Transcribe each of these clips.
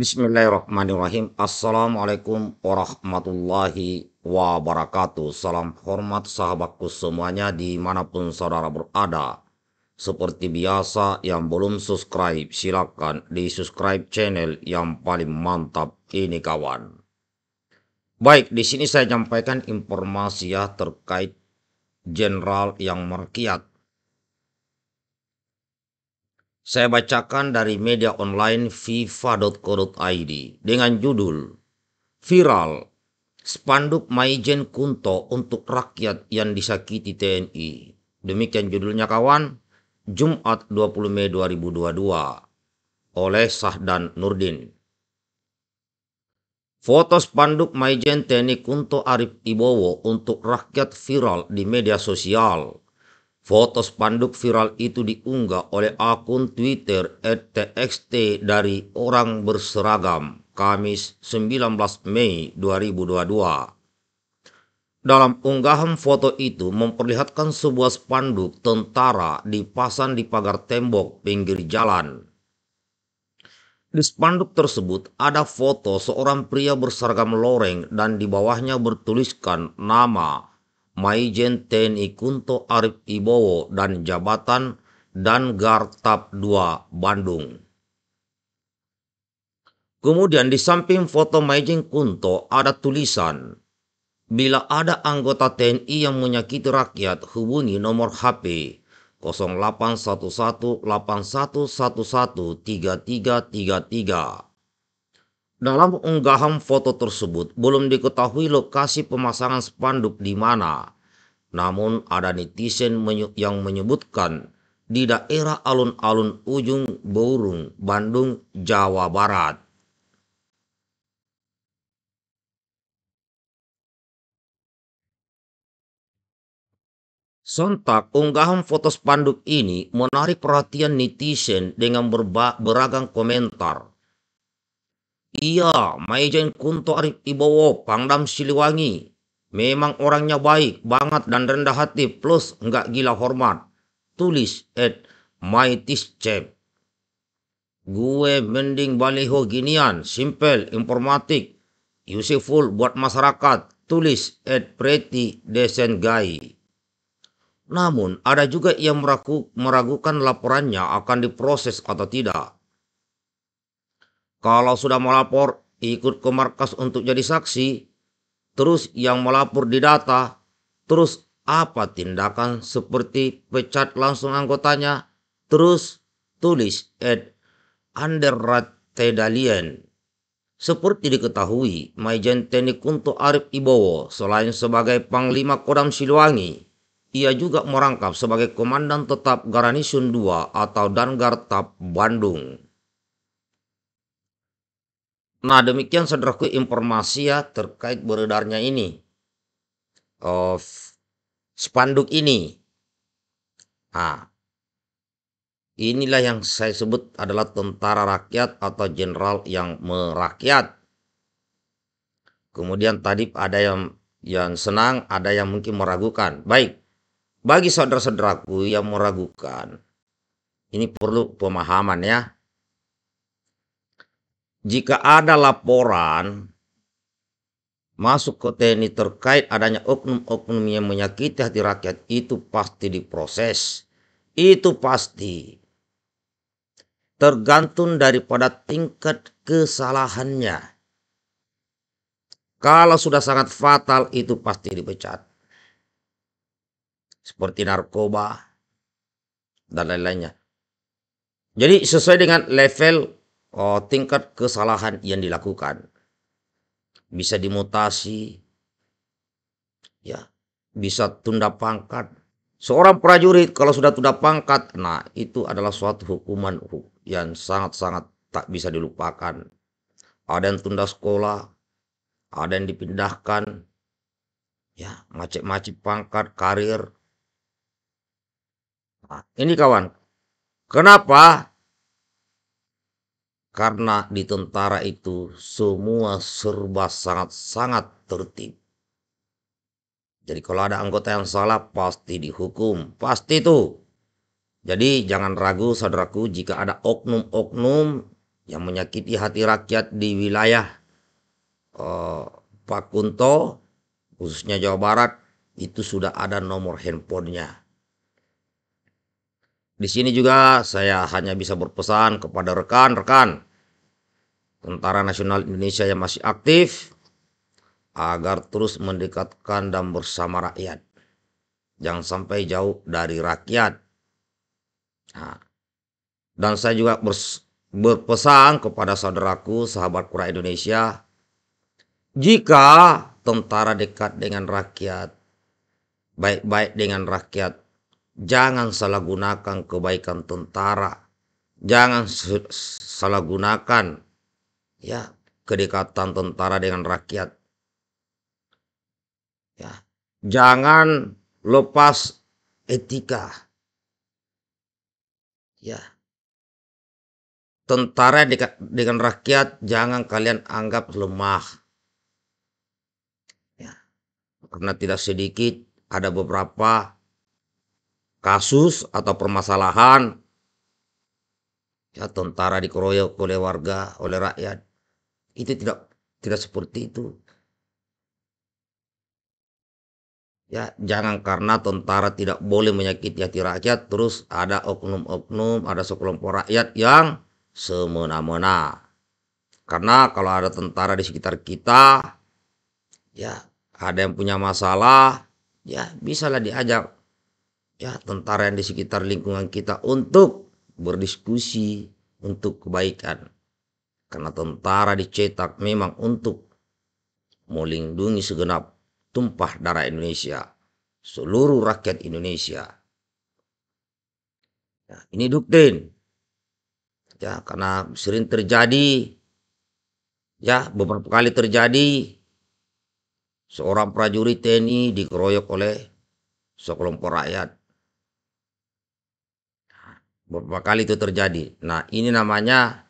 Bismillahirrahmanirrahim. Assalamualaikum warahmatullahi wabarakatuh. Salam hormat sahabatku semuanya dimanapun saudara berada. Seperti biasa yang belum subscribe silakan di subscribe channel yang paling mantap ini kawan. Baik di sini saya sampaikan informasi ya terkait jenderal yang merakyat saya bacakan dari media online viva.co.id dengan judul Viral Spanduk Maijen Kunto untuk rakyat yang disakiti TNI. Demikian judulnya kawan, Jumat 20 Mei 2022 oleh Sahdan Nurdin. Foto spanduk Maijen TNI Kunto Arif Ibowo untuk rakyat viral di media sosial Foto spanduk viral itu diunggah oleh akun Twitter @txt dari orang berseragam Kamis 19 Mei 2022. Dalam unggahan foto itu memperlihatkan sebuah spanduk tentara dipasang di pagar tembok pinggir jalan. Di spanduk tersebut ada foto seorang pria berseragam loreng dan di bawahnya bertuliskan nama Maijen TNI Kunto Arif Ibowo dan jabatan dan Gartap 2 Bandung. Kemudian di samping foto Maijen Kunto ada tulisan, bila ada anggota TNI yang menyakiti rakyat hubungi nomor HP 0811 8111 3333. Dalam unggahan foto tersebut belum diketahui lokasi pemasangan spanduk di mana. Namun ada netizen yang menyebutkan di daerah alun-alun ujung Burung, Bandung, Jawa Barat. Sontak unggahan foto spanduk ini menarik perhatian netizen dengan beragam komentar. Iya, Maijen Kunto Arif Ibowo, Pangdam Siliwangi. Memang orangnya baik banget dan rendah hati plus nggak gila hormat. Tulis at Maitis Cep. Gue mending baliho ginian, simpel, informatik, useful buat masyarakat. Tulis at pretty decent guy. Namun, ada juga yang meragukan laporannya akan diproses atau tidak. Kalau sudah melapor, ikut ke markas untuk jadi saksi. Terus yang melapor didata. Terus apa tindakan seperti pecat langsung anggotanya. Terus tulis at underratedalien. Seperti diketahui, Majen Teni Kunto Arif Ibowo selain sebagai Panglima Kodam Siliwangi, ia juga merangkap sebagai Komandan Tetap Garanisun II atau Dangar Tap Bandung. Nah demikian saudaraku informasi ya terkait beredarnya ini. Of spanduk ini. Nah, inilah yang saya sebut adalah tentara rakyat atau jenderal yang merakyat. Kemudian tadi ada yang yang senang, ada yang mungkin meragukan. Baik, bagi saudara-saudaraku yang meragukan, ini perlu pemahaman ya jika ada laporan masuk ke TNI terkait adanya oknum-oknum yang menyakiti hati rakyat itu pasti diproses. Itu pasti. Tergantung daripada tingkat kesalahannya. Kalau sudah sangat fatal itu pasti dipecat. Seperti narkoba dan lain-lainnya. Jadi sesuai dengan level uh, tingkat kesalahan yang dilakukan. Bisa dimutasi, ya, bisa tunda pangkat. Seorang prajurit kalau sudah tunda pangkat, nah itu adalah suatu hukuman yang sangat-sangat tak bisa dilupakan. Ada yang tunda sekolah, ada yang dipindahkan, ya macet-macet pangkat karir nah, ini kawan kenapa karena di tentara itu semua serba sangat-sangat tertib. Jadi kalau ada anggota yang salah pasti dihukum, pasti itu. Jadi jangan ragu saudaraku jika ada oknum-oknum yang menyakiti hati rakyat di wilayah eh, Kunto, khususnya Jawa Barat, itu sudah ada nomor handphonenya. Di sini juga saya hanya bisa berpesan kepada rekan-rekan Tentara Nasional Indonesia yang masih aktif agar terus mendekatkan dan bersama rakyat. Jangan sampai jauh dari rakyat. Nah, dan saya juga berpesan kepada saudaraku, sahabat kura Indonesia, jika tentara dekat dengan rakyat, baik-baik dengan rakyat, Jangan salah gunakan kebaikan tentara. Jangan salah gunakan ya kedekatan tentara dengan rakyat. Ya, jangan lepas etika. Ya. Tentara dengan rakyat jangan kalian anggap lemah. Ya. Karena tidak sedikit ada beberapa kasus atau permasalahan ya tentara dikeroyok oleh warga oleh rakyat itu tidak tidak seperti itu ya jangan karena tentara tidak boleh menyakiti hati rakyat terus ada oknum-oknum ada sekelompok rakyat yang semena-mena karena kalau ada tentara di sekitar kita ya ada yang punya masalah ya bisalah diajak ya tentara yang di sekitar lingkungan kita untuk berdiskusi untuk kebaikan. Karena tentara dicetak memang untuk melindungi segenap tumpah darah Indonesia, seluruh rakyat Indonesia. ya, ini doktrin. Ya, karena sering terjadi ya beberapa kali terjadi seorang prajurit TNI dikeroyok oleh sekelompok rakyat Berapa kali itu terjadi. Nah, ini namanya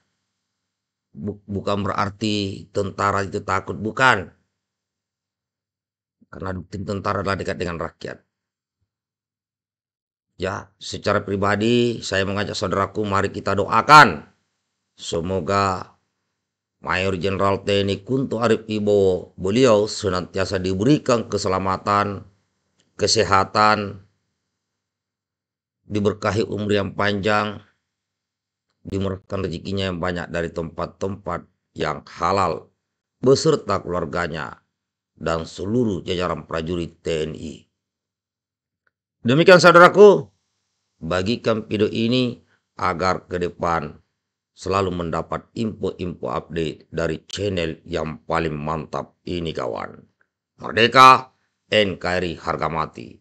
bu bukan berarti tentara itu takut, bukan. Karena tim tentara adalah dekat dengan rakyat. Ya, secara pribadi saya mengajak saudaraku mari kita doakan. Semoga Mayor Jenderal TNI Kunto Arif Ibo, beliau senantiasa diberikan keselamatan, kesehatan, diberkahi umur yang panjang, dimurahkan rezekinya yang banyak dari tempat-tempat yang halal, beserta keluarganya dan seluruh jajaran prajurit TNI. Demikian saudaraku, bagikan video ini agar ke depan selalu mendapat info-info update dari channel yang paling mantap ini kawan. Merdeka, NKRI harga mati.